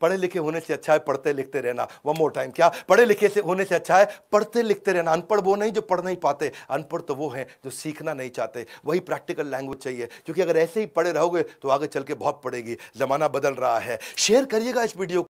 पढ़े लिखे होने से अच्छा है पढ़ते लिखते रहना वन मोर टाइम क्या पढ़े लिखे से होने से अच्छा है पढ़ते लिखते रहना अनपढ़ वो नहीं जो पढ़ नहीं पाते अनपढ़ तो वो हैं जो सीखना नहीं चाहते वही प्रैक्टिकल लैंग्वेज चाहिए क्योंकि अगर ऐसे ही पढ़े रहोगे तो आगे चल के बहुत पड़ेगी ज़माना बदल रहा है शेयर करिएगा इस वीडियो